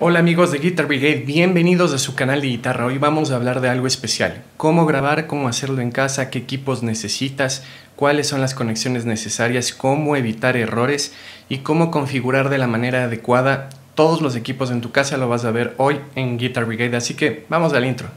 Hola amigos de Guitar Brigade, bienvenidos a su canal de guitarra. Hoy vamos a hablar de algo especial. Cómo grabar, cómo hacerlo en casa, qué equipos necesitas, cuáles son las conexiones necesarias, cómo evitar errores y cómo configurar de la manera adecuada todos los equipos en tu casa. Lo vas a ver hoy en Guitar Brigade, así que vamos al intro.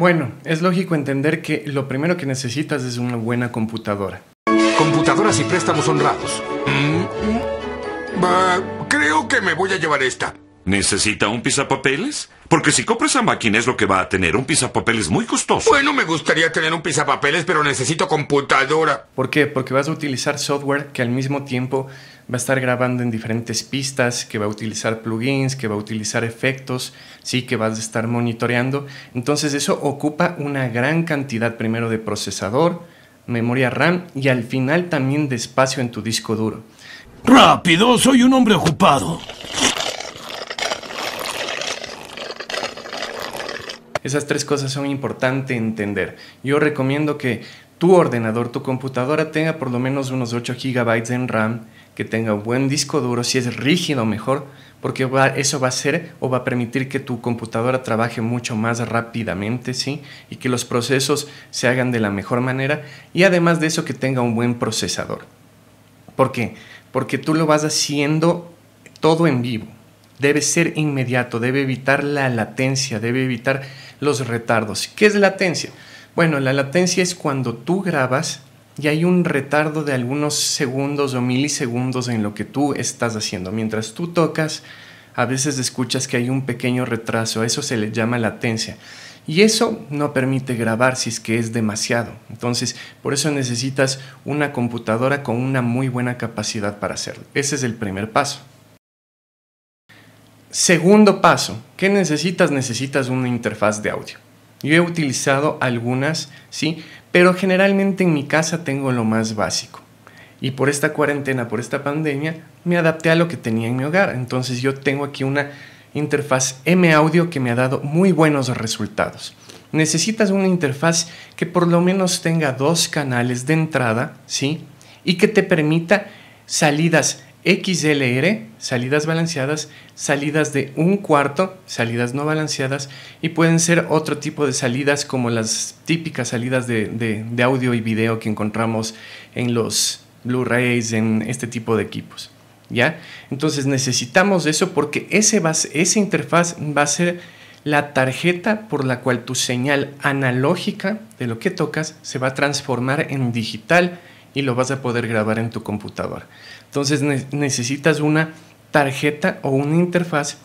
Bueno, es lógico entender que lo primero que necesitas es una buena computadora. Computadoras y préstamos honrados. Mm, mm. creo que me voy a llevar esta. ¿Necesita un pisapapeles? Porque si compras esa máquina es lo que va a tener, un papeles muy costoso. Bueno, me gustaría tener un pizapapeles, pero necesito computadora. ¿Por qué? Porque vas a utilizar software que al mismo tiempo va a estar grabando en diferentes pistas, que va a utilizar plugins, que va a utilizar efectos, sí, que vas a estar monitoreando. Entonces eso ocupa una gran cantidad primero de procesador, memoria RAM y al final también de espacio en tu disco duro. Rápido, soy un hombre ocupado. Esas tres cosas son importantes entender. Yo recomiendo que tu ordenador, tu computadora tenga por lo menos unos 8 GB en RAM, que tenga buen disco duro, si es rígido mejor, porque eso va a ser o va a permitir que tu computadora trabaje mucho más rápidamente, ¿sí? Y que los procesos se hagan de la mejor manera y además de eso que tenga un buen procesador. ¿Por qué? Porque tú lo vas haciendo todo en vivo. Debe ser inmediato, debe evitar la latencia, debe evitar los retardos. ¿Qué es latencia? Bueno, la latencia es cuando tú grabas y hay un retardo de algunos segundos o milisegundos en lo que tú estás haciendo. Mientras tú tocas, a veces escuchas que hay un pequeño retraso, eso se le llama latencia. Y eso no permite grabar si es que es demasiado. Entonces, por eso necesitas una computadora con una muy buena capacidad para hacerlo. Ese es el primer paso. Segundo paso, ¿qué necesitas? Necesitas una interfaz de audio. Yo he utilizado algunas, ¿sí? Pero generalmente en mi casa tengo lo más básico. Y por esta cuarentena, por esta pandemia, me adapté a lo que tenía en mi hogar. Entonces yo tengo aquí una interfaz M Audio que me ha dado muy buenos resultados. Necesitas una interfaz que por lo menos tenga dos canales de entrada, ¿sí? Y que te permita salidas XLR, salidas balanceadas, salidas de un cuarto, salidas no balanceadas y pueden ser otro tipo de salidas como las típicas salidas de, audio y video que encontramos en los Blu-rays, en este tipo de equipos. ¿ya? Entonces necesitamos eso porque ese esa interfaz va a ser la tarjeta por la cual tu señal analógica de lo que tocas se va a transformar en digital y lo vas a poder grabar en tu computadora. Entonces necesitas una tarjeta o una interfaz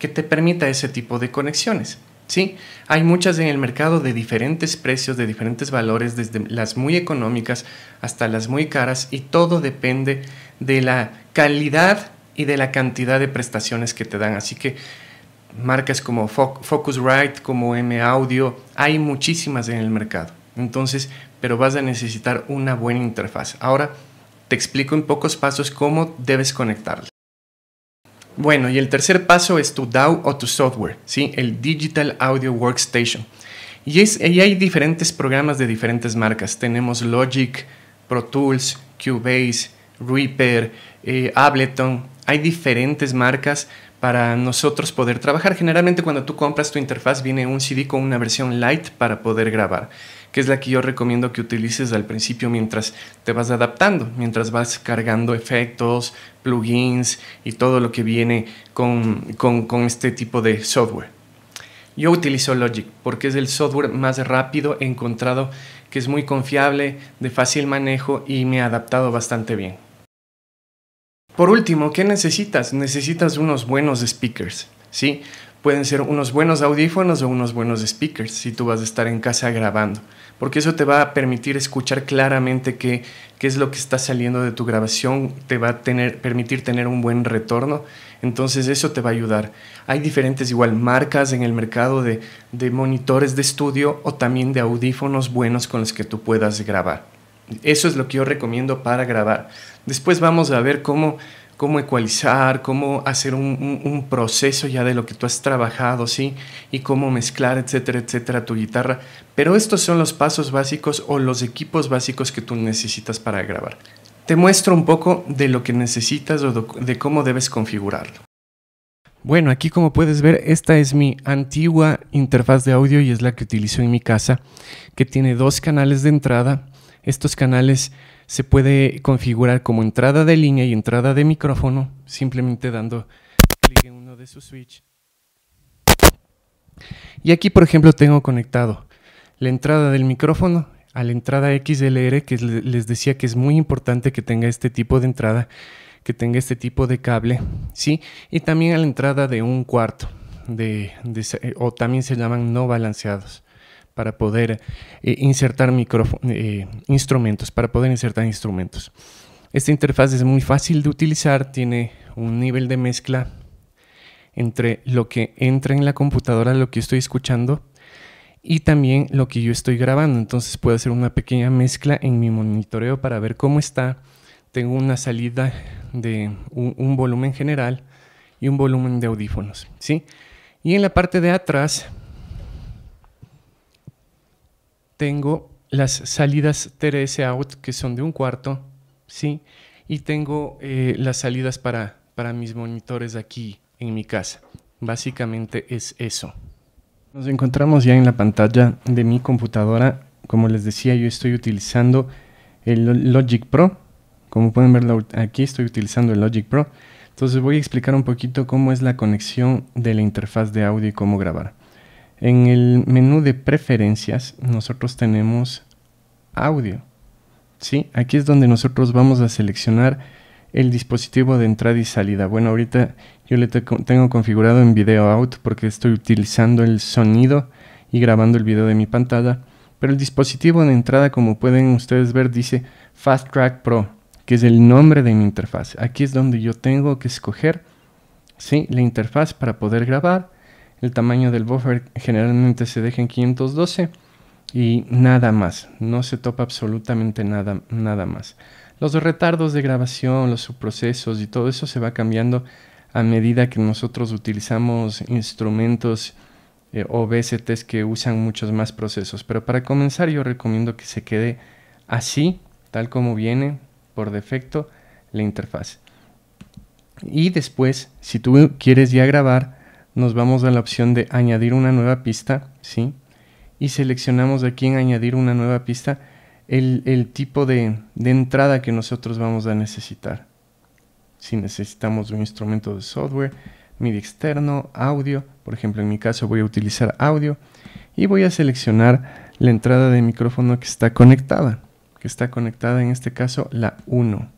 que te permita ese tipo de conexiones. ¿sí? Hay muchas en el mercado de diferentes precios, de diferentes valores, desde las muy económicas hasta las muy caras, y todo depende de la calidad y de la cantidad de prestaciones que te dan. Así que marcas como Focusrite, como M Audio, hay muchísimas en el mercado. Entonces, pero vas a necesitar una buena interfaz. Ahora, te explico en pocos pasos cómo debes conectarla. Bueno, y el tercer paso es tu DAW o tu software, ¿sí? el Digital Audio Workstation. Y, es, hay diferentes programas de diferentes marcas. Tenemos Logic, Pro Tools, Cubase, Reaper, eh, Ableton. Hay diferentes marcas para nosotros poder trabajar. Generalmente cuando tú compras tu interfaz viene un CD con una versión light para poder grabar que es la que yo recomiendo que utilices al principio mientras te vas adaptando, mientras vas cargando efectos, plugins y todo lo que viene con, con este tipo de software. Yo utilizo Logic porque es el software más rápido encontrado, que es muy confiable, de fácil manejo y me ha adaptado bastante bien. Por último, ¿qué necesitas? Necesitas unos buenos speakers, ¿sí? pueden ser unos buenos audífonos o unos buenos speakers si tú vas a estar en casa grabando, porque eso te va a permitir escuchar claramente qué, qué es lo que está saliendo de tu grabación, te va a tener, permitir tener un buen retorno, entonces eso te va a ayudar. Hay diferentes igual marcas en el mercado de monitores de estudio o también de audífonos buenos con los que tú puedas grabar. Eso es lo que yo recomiendo para grabar. Después vamos a ver cómo cómo ecualizar, cómo hacer un, proceso ya de lo que tú has trabajado, ¿sí? Y cómo mezclar, etcétera, etcétera, tu guitarra. Pero estos son los pasos básicos o los equipos básicos que tú necesitas para grabar. Te muestro un poco de lo que necesitas o de cómo debes configurarlo. Bueno, aquí como puedes ver, esta es mi antigua interfaz de audio y es la que utilizo en mi casa, que tiene dos canales de entrada. Estos canales se puede configurar como entrada de línea y entrada de micrófono, simplemente dando clic en uno de sus switch. Y aquí, por ejemplo, tengo conectado la entrada del micrófono a la entrada XLR, que les decía que es muy importante que tenga este tipo de entrada, que tenga este tipo de cable, ¿sí? Y también a la entrada de un cuarto, de eh, o también se llaman no balanceados para poder eh, insertar eh, instrumentos, para poder insertar instrumentos. Esta interfaz es muy fácil de utilizar, tiene un nivel de mezcla entre lo que entra en la computadora, lo que estoy escuchando, y también lo que yo estoy grabando. Entonces puedo hacer una pequeña mezcla en mi monitoreo para ver cómo está. Tengo una salida de un, un volumen general y un volumen de audífonos. ¿sí? Y en la parte de atrás tengo las salidas TRS e out, que son de un cuarto, ¿sí? Y tengo eh, las salidas para, para mis monitores aquí en mi casa. Básicamente es eso. Nos encontramos ya en la pantalla de mi computadora. Como les decía, yo estoy utilizando el Logic Pro. Como pueden ver aquí estoy utilizando el Logic Pro. Entonces voy a explicar un poquito cómo es la conexión de la interfaz de audio y cómo grabar. En el menú de preferencias nosotros tenemos audio. ¿sí? Aquí es donde nosotros vamos a seleccionar el dispositivo de entrada y salida. Bueno, ahorita yo le tengo configurado en video out porque estoy utilizando el sonido y grabando el video de mi pantalla. Pero el dispositivo de entrada, como pueden ustedes ver, dice Fast Track Pro, que es el nombre de mi interfaz. Aquí es donde yo tengo que escoger ¿sí? la interfaz para poder grabar el tamaño del buffer generalmente se deja en 512 y nada más, no se topa absolutamente nada, nada más. Los retardos de grabación, los subprocesos y todo eso se va cambiando a medida que nosotros utilizamos instrumentos eh, o VSTs que usan muchos más procesos. Pero para comenzar yo recomiendo que se quede así, tal como viene por defecto la interfaz. Y después, si tú quieres ya grabar, nos vamos a la opción de añadir una nueva pista, ¿sí? Y seleccionamos aquí en añadir una nueva pista el, tipo de, de, entrada que nosotros vamos a necesitar. Si necesitamos un instrumento de software, MIDI externo, audio, por ejemplo en mi caso voy a utilizar audio y voy a seleccionar la entrada de micrófono que está conectada, que está conectada en este caso la 1.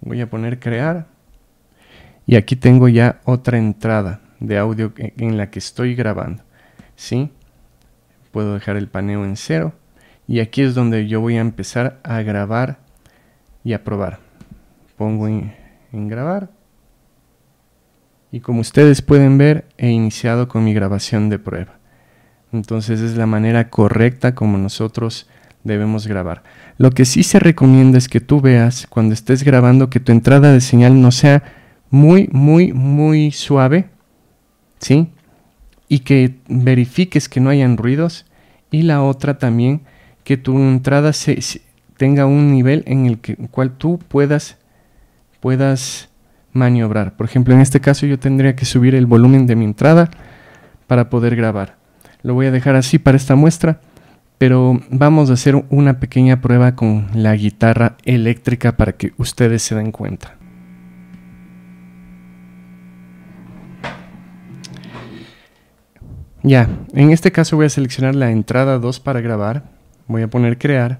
Voy a poner crear y aquí tengo ya otra entrada, de audio en la que estoy grabando. ¿sí? Puedo dejar el paneo en cero y aquí es donde yo voy a empezar a grabar y a probar. Pongo en, en grabar y como ustedes pueden ver he iniciado con mi grabación de prueba. Entonces es la manera correcta como nosotros debemos grabar. Lo que sí se recomienda es que tú veas cuando estés grabando que tu entrada de señal no sea muy, muy, muy suave ¿sí? Y que verifiques que no hayan ruidos. Y la otra también, que tu entrada tenga un nivel en el que, cual tú puedas, puedas maniobrar. Por ejemplo, en este caso yo tendría que subir el volumen de mi entrada para poder grabar. Lo voy a dejar así para esta muestra, pero vamos a hacer una pequeña prueba con la guitarra eléctrica para que ustedes se den cuenta. Ya, en este caso voy a seleccionar la entrada 2 para grabar, voy a poner crear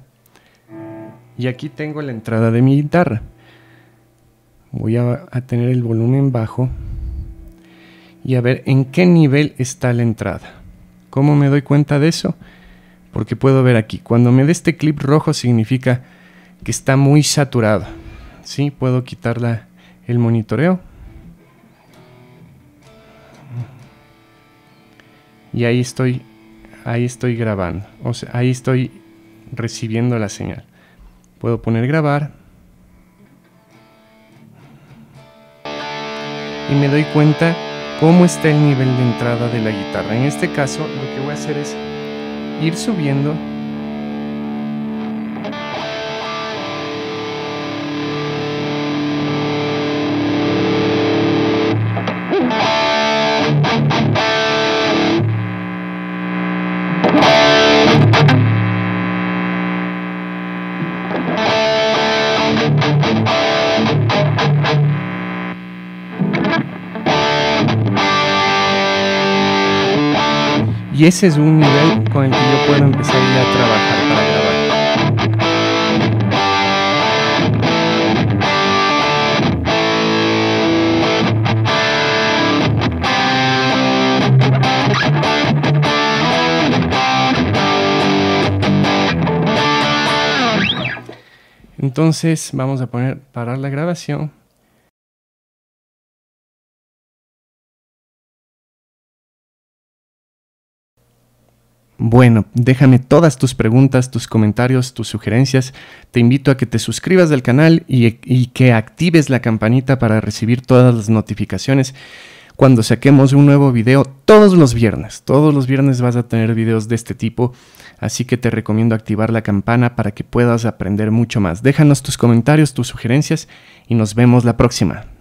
y aquí tengo la entrada de mi guitarra. Voy a, tener el volumen bajo y a ver en qué nivel está la entrada. ¿Cómo me doy cuenta de eso? Porque puedo ver aquí, cuando me dé este clip rojo significa que está muy saturado. ¿Sí? Puedo quitar el monitoreo y ahí estoy, ahí estoy grabando, o sea, ahí estoy recibiendo la señal. Puedo poner grabar y me doy cuenta cómo está el nivel de entrada de la guitarra. En este caso, lo que voy a hacer es ir subiendo Y ese es un nivel con el que yo puedo empezar ya a trabajar para grabar. Entonces vamos a poner parar la grabación Bueno, déjame todas tus preguntas, tus comentarios, tus sugerencias. Te invito a que te suscribas al canal y, que actives la campanita para recibir todas las notificaciones cuando saquemos un nuevo video todos los viernes. Todos los viernes vas a tener videos de este tipo, así que te recomiendo activar la campana para que puedas aprender mucho más. Déjanos tus comentarios, tus sugerencias y nos vemos la próxima.